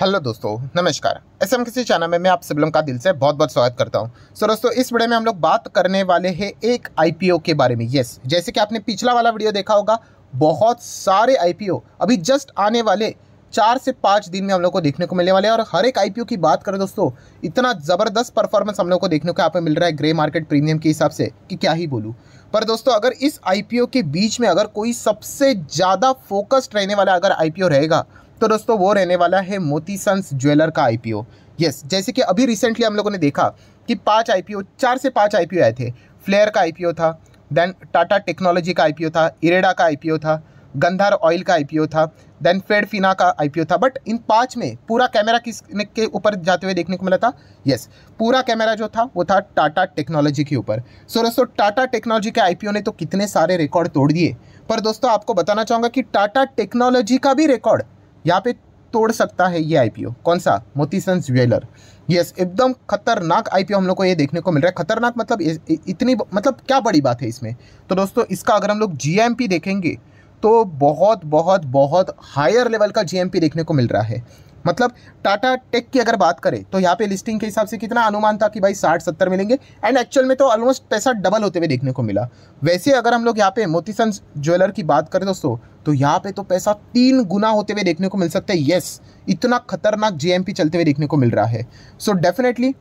hello दोस्तों नमस्कार S M किसी चैनल में मैं आप सिबलम का दिल से बहुत बहुत स्वागत करता हूं सो दोस्तों इस वीडियो में हम लोग बात करने वाले हैं एक आईपीओ के बारे में यस जैसे कि आपने पिछला वाला वीडियो देखा होगा बहुत सारे आईपीओ अभी जस्ट आने वाले चार से पाँच दिन में हम लोग को देखने को मिलने वाले हैं और हर एक आईपीओ की बात करें दोस्तों इतना ज़बरदस्त परफॉर्मेंस हम लोग को देखने को यहाँ पे मिल रहा है ग्रे मार्केट प्रीमियम के हिसाब से कि क्या ही बोलूँ पर दोस्तों अगर इस आईपीओ के बीच में अगर कोई सबसे ज़्यादा फोकस्ड रहने वाला अगर आई रहेगा तो दोस्तों वो रहने वाला है मोती सन्स ज्वेलर का आईपीओ यस जैसे कि अभी रिसेंटली हम लोगों ने देखा कि पाँच आईपीओ चार से पाँच आई आए थे फ्लेयर का आई था देन टाटा टेक्नोलॉजी का आई था इरेडा का आई था गंधार ऑयल का आई था देन फेडफिना का आई था बट इन पाँच में पूरा कैमरा किस के ऊपर जाते हुए देखने को मिला था यस yes, पूरा कैमरा जो था वो था टाटा टेक्नोलॉजी के ऊपर सो so, दोस्तों टाटा टेक्नोलॉजी के आई ने तो कितने सारे रिकॉर्ड तोड़ दिए पर दोस्तों आपको बताना चाहूँगा कि टाटा टेक्नोलॉजी का भी रिकॉर्ड यहाँ पे तोड़ सकता है ये आईपीओ कौन सा मोतीसन ज्वेलर यस एकदम खतरनाक आईपीओ हम लोग को ये देखने को मिल रहा है खतरनाक मतलब इतनी मतलब क्या बड़ी बात है इसमें तो दोस्तों इसका अगर हम लोग जी देखेंगे तो बहुत बहुत बहुत हायर लेवल का जीएमपी देखने को मिल रहा है मतलब टाटा टेक की अगर बात करें तो यहाँ पे लिस्टिंग के हिसाब से कितना अनुमान था कि भाई साठ सत्तर मिलेंगे एंड एक्चुअल में तो ऑलमोस्ट पैसा डबल होते हुए देखने को मिला वैसे अगर हम लोग यहाँ पे मोतीसन ज्वेलर की बात करें दोस्तों तो यहाँ पे तो पैसा तीन गुना होते हुए देखने को मिल सकता है येस इतना खतरनाक जे चलते हुए देखने को मिल रहा है सो so डेफिनेटली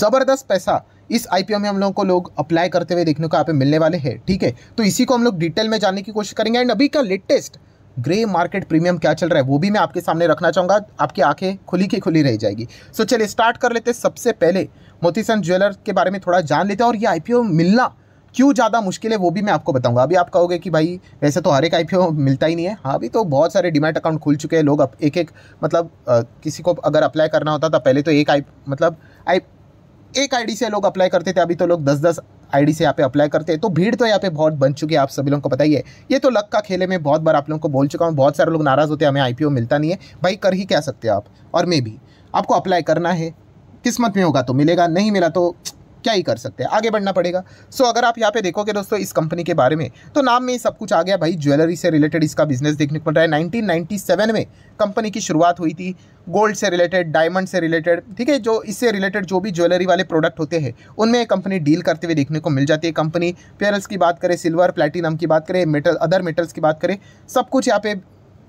ज़बरदस्त पैसा इस आईपीओ में हम लोगों को लोग अप्लाई करते हुए देखने को यहाँ पे मिलने वाले हैं ठीक है तो इसी को हम लोग डिटेल में जानने की कोशिश करेंगे एंड अभी का लेटेस्ट ग्रे मार्केट प्रीमियम क्या चल रहा है वो भी मैं आपके सामने रखना चाहूँगा आपकी आंखें खुली की खुली रह जाएगी सो चलिए स्टार्ट कर लेते सबसे पहले मोतीसन ज्वेलर के बारे में थोड़ा जान लेते हैं और ये आईपीओ मिलना क्यों ज़्यादा मुश्किल है वो भी मैं आपको बताऊंगा अभी आप कहोगे कि भाई वैसे तो हर एक आईपीओ मिलता ही नहीं है हाँ अभी तो बहुत सारे डिमेट अकाउंट खुल चुके हैं लोग अब एक एक मतलब किसी को अगर अप्लाई करना होता था पहले तो एक आई मतलब आई एक आईडी से लोग अप्लाई करते थे अभी तो लोग दस दस आईडी से यहाँ पे अप्लाई करते हैं तो भीड़ तो यहाँ पे बहुत बन चुकी है आप सभी लोगों को बताइए ये तो लक का खेले में बहुत बार आप लोगों को बोल चुका हूँ बहुत सारे लोग नाराज़ होते हैं हमें आई मिलता नहीं है भाई कर ही क्या सकते हो आप और मे भी आपको अप्लाई करना है किस्मत में होगा तो मिलेगा नहीं मिला तो क्या ही कर सकते हैं आगे बढ़ना पड़ेगा सो so, अगर आप यहाँ पे देखोगे दोस्तों इस कंपनी के बारे में तो नाम में ही सब कुछ आ गया भाई ज्वेलरी से रिलेटेड इसका बिजनेस देखने को मिल रहा है 1997 में कंपनी की शुरुआत हुई थी गोल्ड से रिलेटेड डायमंड से रिलेटेड ठीक है जो इससे रिलेटेड जो भी ज्वेलरी वाले प्रोडक्ट होते हैं उनमें कंपनी डील करते हुए देखने को मिल जाती है कंपनी पेरल्स की बात करें सिल्वर प्लेटिनम की बात करें मेटल अदर मेटल्स की बात करें सब कुछ यहाँ पे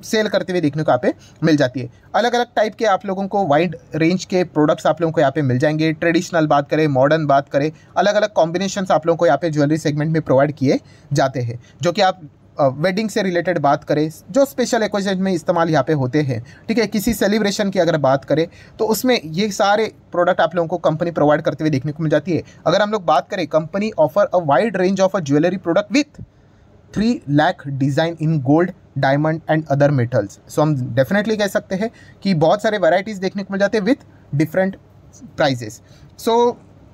सेल करते हुए देखने को यहाँ पे मिल जाती है अलग अलग टाइप के आप लोगों को वाइड रेंज के प्रोडक्ट्स आप लोगों को यहाँ पे मिल जाएंगे ट्रेडिशनल बात करें मॉडर्न बात करें अलग अलग कॉम्बिनेशन आप लोगों को यहाँ पे ज्वेलरी सेगमेंट में प्रोवाइड किए जाते हैं जो कि आप वेडिंग से रिलेटेड बात करें जो स्पेशल एकोजन में इस्तेमाल यहाँ पे होते हैं ठीक है किसी सेलिब्रेशन की अगर बात करें तो उसमें ये सारे प्रोडक्ट आप लोगों को कंपनी प्रोवाइड करते हुए देखने को मिल जाती है अगर हम लोग बात करें company offer a wide range of a jewellery product with three lakh design in gold diamond and other metals so हम डेफिनेटली कह सकते हैं कि बहुत सारे वैरायटीज़ देखने को मिल जाते हैं विथ डिफरेंट प्राइजेस सो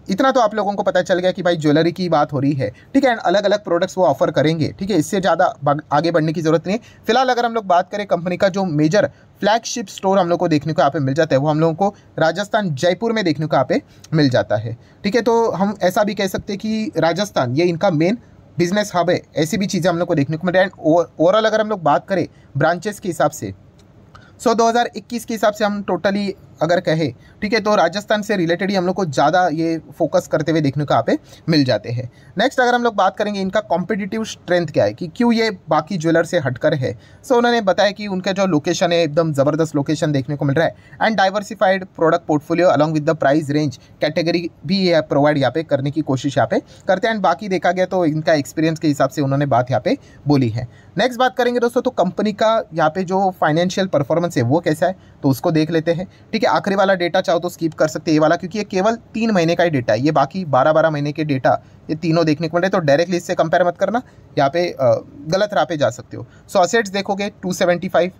इतना तो आप लोगों को पता चल गया कि भाई ज्वेलरी की बात हो रही है ठीक है एंड अलग अलग प्रोडक्ट्स वो ऑफर करेंगे ठीक है इससे ज़्यादा आगे बढ़ने की ज़रूरत नहीं है फिलहाल अगर हम लोग बात करें कंपनी का जो मेजर फ्लैगशिप स्टोर हम लोग को देखने को यहाँ पे मिल जाता है वो हम लोगों को राजस्थान जयपुर में देखने को यहाँ पे मिल जाता है ठीक है तो हम ऐसा भी कह सकते हैं कि राजस्थान ये इनका मेन बिजनेस हब है ऐसी भी चीज़ें हम लोग को देखने को मिल रहा है एंड ओवरऑल अगर हम लोग बात करें ब्रांचेस के हिसाब से सो so, 2021 के हिसाब से हम टोटली अगर कहे ठीक है तो राजस्थान से रिलेटेड ही हम लोग को ज़्यादा ये फोकस करते हुए देखने को यहाँ पे मिल जाते हैं नेक्स्ट अगर हम लोग बात करेंगे इनका कॉम्पिटिटिव स्ट्रेंथ क्या है कि क्यों ये बाकी ज्वेलर से हटकर है सो so, उन्होंने बताया कि उनका जो लोकेशन है एकदम ज़बरदस्त लोकेशन देखने को मिल रहा है and diversified product portfolio along with the price range category भी ये प्रोवाइड यहाँ पे करने की कोशिश यहाँ पे करते हैं एंड बाकी देखा गया तो इनका एक्सपीरियंस के हिसाब से उन्होंने बात यहाँ पे बोली है नेक्स्ट बात करेंगे दोस्तों तो कंपनी का यहाँ पे जो फाइनेंशियल परफॉर्मेंस है वो कैसा है तो उसको देख लेते हैं ठीक है कि आखिरी वाला डेटा चाहो तो स्किप कर सकते हैं ये वाला क्योंकि ये केवल तीन महीने का ही डेटा है ये बाकी बारह बारह महीने के डेटा ये तीनों देखने को मिल रहे तो डायरेक्टली इससे कंपेयर मत करना यहाँ पे गलत राह पे जा सकते हो सो असेट्स देखोगे टू सेवेंटी फाइव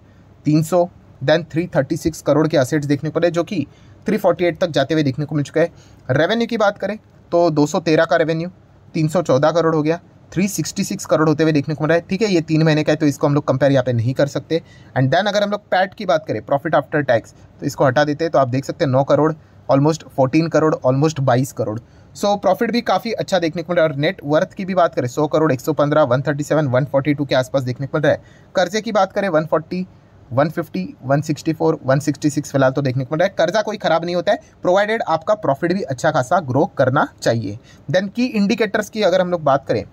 तीन सौ then three thirty six crore के असेट्स देखने को मिले जो कि थ्री फोर्टी एट तक जाते हुए देखने को मिल चुका है रेवेन्यू की बात करें तो दो सौ तेरह का रेवेन्यू तीन सौ चौदह करोड़ हो गया 366 करोड़ होते हुए देखने को मिल रहा है ठीक है ये तीन महीने का है तो इसको हम लोग कंपेयर यहाँ पे नहीं कर सकते एंड देन अगर हम लोग पैट की बात करें प्रॉफिट आफ्टर टैक्स तो इसको हटा देते हैं तो आप देख सकते हैं नौ crore almost fourteen crore almost बाईस करोड़ सो so, प्रॉफिट भी काफ़ी अच्छा देखने को मिल रहा है और नेट वर्थ की भी बात करें सौ करोड़ एक सौ पंद्रह one thirty seven one forty two के आसपास देखने को मिल रहा है कर्जे की बात करें one forty one fifty one sixty four one sixty six फिलहाल तो देखने को मिल रहा है कर्जा कोई खराब नहीं होता है प्रोवाइडेड आपका प्रॉफिट भी अच्छा खासा ग्रो करना चाहिए देन की इंडिकेटर्स की अगर हम लोग बात करें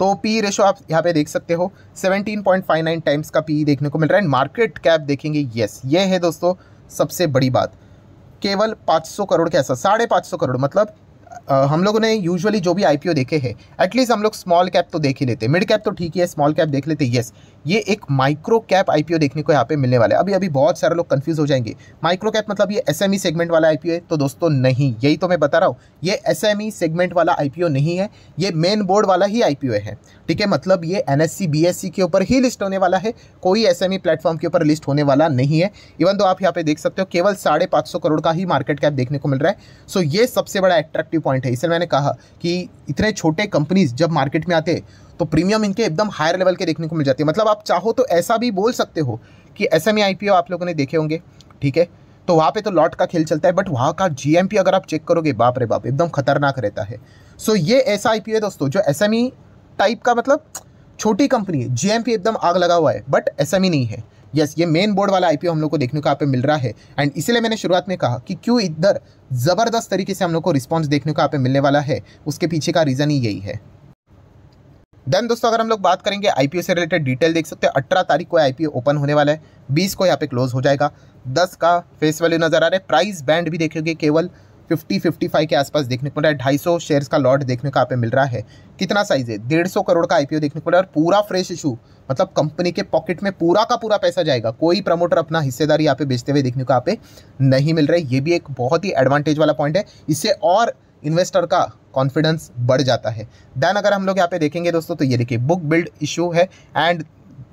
तो पी रेशो आप यहाँ पे देख सकते हो 17.59 टाइम्स का पी देखने को मिल रहा है एंड मार्केट कैप देखेंगे यस ये है दोस्तों सबसे बड़ी बात केवल 500 करोड़ के ऐसा साढ़े पाँच करोड़ मतलब आ, हम लोगों ने यूजुअली जो भी आईपीओ देखे हैं एटलीस्ट हम लोग स्मॉल कैप तो देख ही लेते मिड कैप तो ठीक ही है स्मॉल कैप देख लेते येस ये एक माइक्रो कैप आईपीओ देखने को यहाँ पे मिलने वाला है अभी अभी बहुत सारे लोग कंफ्यूज हो जाएंगे माइक्रो कैप मतलब ये एसएमई सेगमेंट e वाला आईपीओ है तो दोस्तों नहीं यही तो मैं बता रहा हूँ ये एसएमई सेगमेंट e वाला आईपीओ नहीं है ये मेन बोर्ड वाला ही आईपीओ है ठीक है मतलब ये एनएससी बीएससी के ऊपर ही लिस्ट होने वाला है कोई एस प्लेटफॉर्म e के ऊपर लिस्ट होने वाला नहीं है इवन तो आप यहाँ पे देख सकते हो केवल साढ़े करोड़ का ही मार्केट कैप देखने को मिल रहा है सो ये सबसे बड़ा एट्रैक्टिव पॉइंट है इसलिए मैंने कहा कि इतने छोटे कंपनीज जब मार्केट में आते हैं तो प्रीमियम इनके एकदम हायर लेवल के देखने को मिल जाती है मतलब आप चाहो तो ऐसा भी बोल सकते हो कि एस एम आप लोगों ने देखे होंगे ठीक है तो वहाँ पे तो लॉट का खेल चलता है बट वहाँ का जीएमपी अगर आप चेक करोगे बाप रे बाप एकदम खतरनाक रहता है सो ये ऐसा आईपीओ है दोस्तों जो एस टाइप का मतलब छोटी कंपनी है जीएमपी एकदम आग लगा हुआ है बट एसएमई नहीं है यस yes, ये मेन बोर्ड वाला आईपीओ हम लोग को देखने को यहाँ पे मिल रहा है एंड इसीलिए मैंने शुरुआत में कहा कि क्यों इधर ज़बरदस्त तरीके से हम लोग को रिस्पॉन्स देखने को यहाँ पे मिलने वाला है उसके पीछे का रीज़न ही यही है देन दोस्तों अगर हम लोग बात करेंगे आईपीओ से रिलेटेड डिटेल देख सकते हैं अठारह तारीख को आईपीओ ओपन होने वाला है बीस को यहाँ पे क्लोज हो जाएगा दस का फेस वैल्यू नजर आ रहा है प्राइस बैंड भी देखेंगे केवल फिफ्टी फिफ्टी फाइव के आसपास देखने को मिल रहा है ढाई सौ शेयर्स का लॉट देखने को यहाँ पे मिल रहा है कितना साइज है डेढ़ सौ करोड़ का आईपीओ देखने को मिल रहा है और पूरा फ्रेश इशू मतलब कंपनी के पॉकेट में पूरा का पूरा पैसा जाएगा कोई प्रमोटर अपना हिस्सेदारी यहाँ पे बेचते हुए देखने को यहाँ पे नहीं मिल रहा है ये भी एक बहुत ही एडवांटेज वाला पॉइंट है इससे और इन्वेस्टर का कॉन्फिडेंस बढ़ जाता है दैन अगर हम लोग यहाँ पे देखेंगे दोस्तों तो ये देखिए बुक बिल्ड इशू है एंड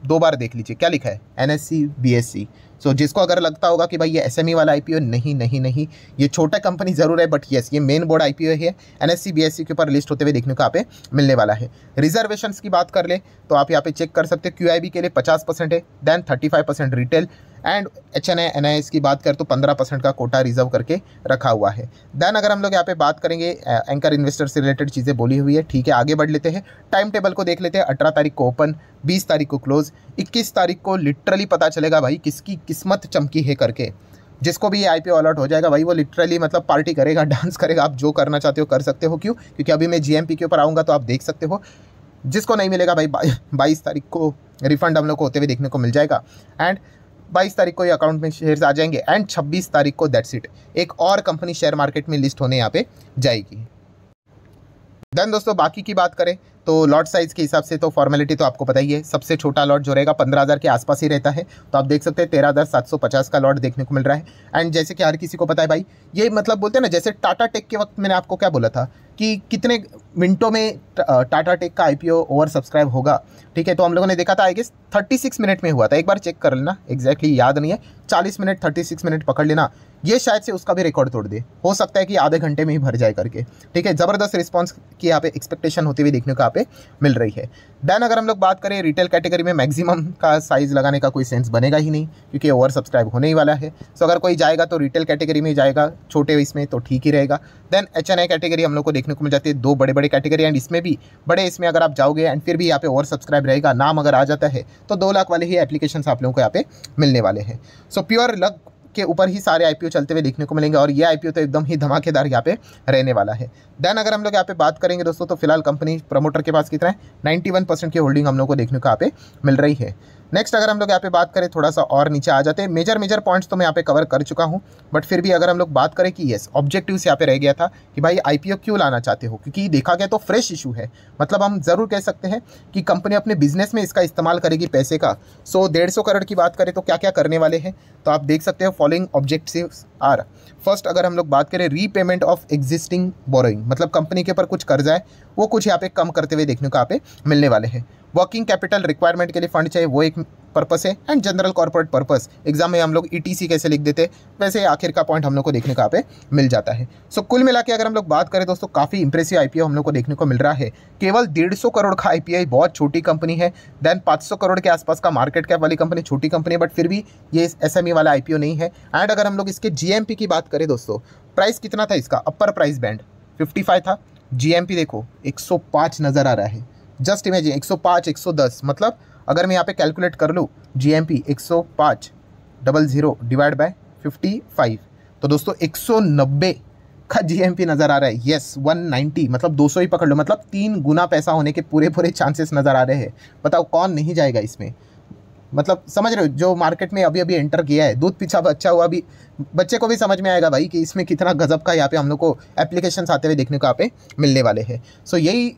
दो बार देख लीजिए क्या लिखा है N S C B S C so जिसको अगर लगता होगा कि भाई ये एस एम ई वाला आई पी ओ नहीं नहीं नहीं ये छोटा कंपनी ज़रूर है बट येस ये main board I P O है N S C B S C के ऊपर लिस्ट होते हुए देखने को यहाँ पे मिलने वाला है रिजर्वेशन की बात कर ले तो आप यहाँ पे चेक कर सकते हो क्यू आई बी के लिए पचास परसेंट है then thirty five percent retail and H N I N I S की बात करें तो पंद्रह परसेंट का कोटा रिजर्व करके रखा हुआ है देन अगर हम लोग यहाँ पे बात करेंगे एंकर इन्वेस्टर से रिलेटेड चीज़ें बोली हुई है ठीक है आगे बढ़ लेते हैं टाइम टेबल को देख लेते हैं अठारह तारीख को ओपन बीस तारीख को क्लोज़ इक्कीस तारीख को लिटरली पता चलेगा भाई किसकी किस्मत चमकी है करके जिसको भी आई पी अलर्ट हो जाएगा भाई वो लिटरली मतलब पार्टी करेगा डांस करेगा आप जो करना चाहते हो कर सकते हो क्यों क्योंकि अभी मैं जी के ऊपर आऊँगा तो आप देख सकते हो जिसको नहीं मिलेगा भाई बाईस तारीख को रिफंड हम लोग को होते हुए देखने को मिल जाएगा एंड बाईस तारीख को ये अकाउंट में शेयर्स आ जाएंगे एंड छब्बीस तारीख को दैट्स इट एक और कंपनी शेयर मार्केट में लिस्ट होने यहाँ पे जाएगी देन दोस्तों बाकी की बात करें तो लॉट साइज़ के हिसाब से तो फॉर्मेलिटी तो आपको पता ही है सबसे छोटा लॉट जो रहेगा पंद्रह हज़ार के आसपास ही रहता है तो आप देख सकते हैं तेरह हज़ार सात सौ पचास का लॉट देखने को मिल रहा है एंड जैसे कि हर किसी को पता है भाई ये मतलब बोलते हैं ना जैसे टाटा टेक के वक्त मैंने आपको क्या बोला था कि कितने मिनटों में टाटा टेक का ओ ओवर सब्सक्राइब होगा ठीक है तो हम लोगों ने देखा था I guess thirty six minute में हुआ था एक बार चेक कर लेना एग्जैक्टली याद नहीं है चालीस मिनट थर्टी सिक्स मिनट पकड़ लेना ये शायद से उसका भी रिकॉर्ड तोड़ दे हो सकता है कि आधे घंटे में ही भर जाए करके ठीक है ज़बरदस्त रिस्पॉन्स की यहाँ पे एक्सपेक्टेशन होती हुई देखने को आप पे मिल रही है देन अगर हम लोग बात करें रिटेल कैटेगरी में मैक्सिमम का साइज़ लगाने का कोई सेंस बनेगा ही नहीं क्योंकि ओवर सब्सक्राइब होने ही वाला है सो अगर कोई जाएगा तो रिटेल कैटेगरी में जाएगा छोटे इसमें तो ठीक ही रहेगा then H N I category हम लोग को देखने को मिल जाती है दो बड़े बड़े कैटेगरी एंड इसमें भी बड़े इसमें अगर आप जाओगे एंड फिर भी यहाँ पे ओवर सब्सक्राइब रहेगा नाम अगर आ जाता है तो दो लाख वाले ही एप्लीकेशन आप लोगों को यहाँ पे मिलने वाले हैं सो प्योर लक के ऊपर ही सारे आईपीओ चलते हुए देखने को मिलेंगे और ये आईपीओ तो एकदम ही धमाकेदार यहाँ पे रहने वाला है देन अगर हम लोग यहाँ पे बात करेंगे दोस्तों तो फिलहाल कंपनी प्रमोटर के पास कितना है नाइन्टी की होल्डिंग हम लोग को देखने को यहाँ पे मिल रही है नेक्स्ट अगर हम लोग यहाँ पे बात करें थोड़ा सा और नीचे आ जाते हैं मेजर मेजर पॉइंट्स तो मैं यहाँ पे कवर कर चुका हूँ बट फिर भी अगर हम लोग बात करें कि येस ऑब्जेक्टिव्स यहाँ पे रह गया था कि भाई आई क्यों लाना चाहते हो क्योंकि देखा गया तो फ्रेश इशू है मतलब हम ज़रूर कह सकते हैं कि कंपनी अपने बिजनेस में इसका इस्तेमाल करेगी पैसे का सो डेढ़ करोड़ की बात करें तो क्या क्या करने वाले हैं तो आप देख सकते हो फॉलोइंग ऑब्जेक्टिव आर फर्स्ट अगर हम लोग बात करें रीपेमेंट ऑफ एग्जिस्टिंग बोरोइंग मतलब कंपनी के ऊपर कुछ कर्जा है वो कुछ यहाँ पे कम करते हुए देखने को यहाँ पे मिलने वाले हैं वर्किंग कैपिटल रिक्वायरमेंट के लिए फंड चाहिए वो एक पर्पस है and general corporate purpose exam में हम लोग ईटीसी e कैसे लिख देते वैसे आखिर का पॉइंट हम लोग को देखने का पे मिल जाता है सो so, कुल मिला के अगर हम लोग बात करें दोस्तों काफ़ी इंप्रेसिव आईपीओ हम लोग को देखने को मिल रहा है केवल डेढ़ सौ करोड़ का आईपीओ बहुत छोटी कंपनी है देन पाँच सौ करोड़ के आसपास का मार्केट कैप वाली कंपनी छोटी कंपनी है बट फिर भी ये एस e वाला आई नहीं है एंड अगर हम लोग इसके जी की बात करें दोस्तों प्राइस कितना था इसका अपर प्राइस बैंड फाइव था जीएमपी देखो 105 नज़र आ रहा है जस्ट इमेजिन 105 110 मतलब अगर मैं यहाँ पे कैलकुलेट कर लूँ जी एम पी एक सौ पाँच double zero divide by fifty five तो दोस्तों एक सौ नब्बे का जी एम पी नज़र आ रहा है येस वन नाइन्टी मतलब दो सौ ही पकड़ लो मतलब तीन गुना पैसा होने के पूरे पूरे चांसेस नज़र आ रहे हैं बताओ कौन नहीं जाएगा इसमें मतलब समझ रहे हो जो मार्केट में अभी अभी एंटर किया है दूध पीछा बच्चा हुआ भी बच्चे को भी समझ में आएगा भाई कि इसमें कितना गजब का यहाँ पे हम लोग को एप्लीकेशन आते हुए देखने को यहाँ पे मिलने वाले हैं सो so, यही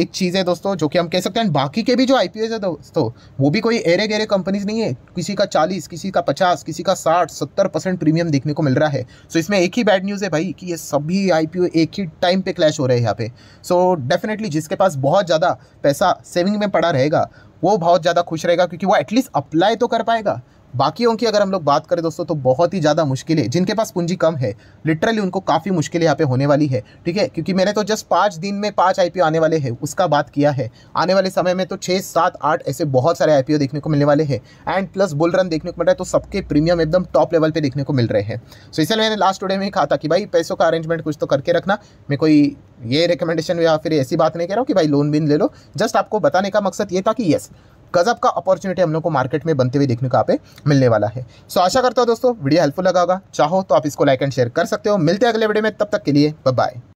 एक चीज़ है दोस्तों जो कि हम कह सकते हैं बाकी के भी जो आई है दोस्तों वो भी कोई एरे गेरे कंपनीज नहीं है किसी का चालीस किसी का पचास किसी का साठ सत्तर परसेंट प्रीमियम देखने को मिल रहा है सो so, इसमें एक ही बैड न्यूज़ है भाई कि ये सभी आई एक ही टाइम पे क्लैश हो रहे हैं यहाँ पे सो so, डेफिनेटली जिसके पास बहुत ज़्यादा पैसा सेविंग में पड़ा रहेगा वो बहुत ज़्यादा खुश रहेगा क्योंकि वो एटलीस्ट अप्लाई तो कर पाएगा बाकियों की अगर हम लोग बात करें दोस्तों तो बहुत ही ज़्यादा मुश्किलें जिनके पास पूंजी कम है लिटरली उनको काफ़ी मुश्किलें यहाँ पे होने वाली है ठीक है क्योंकि मैंने तो जस्ट पाँच दिन में पाँच आई आने वाले हैं उसका बात किया है आने वाले समय में तो छः सात आठ ऐसे बहुत सारे आई देखने को मिलने वाले हैं एंड प्लस बुल रन देखने को मिल रहा है तो सबके प्रीमियम एकदम टॉप लेवल पर देखने को मिल रहे हैं सो इसलिए मैंने लास्ट टूडे में कहा था कि भाई पैसों का अरेंजमेंट कुछ तो करके रखना मैं कोई ये रिकमेंडेशन या फिर ऐसी बात नहीं कह रहा हूँ कि भाई लोन बिन ले लो जस्ट आपको बताने का मकसद ये था कि यस गजब का अपॉर्चुनिटी हम लोग को मार्केट में बनते हुए देखने को आप मिलने वाला है सो आशा करता हूँ दोस्तों वीडियो हेल्पफुल लगा होगा चाहो तो आप इसको लाइक एंड शेयर कर सकते हो मिलते हैं अगले वीडियो में तब तक के लिए बाय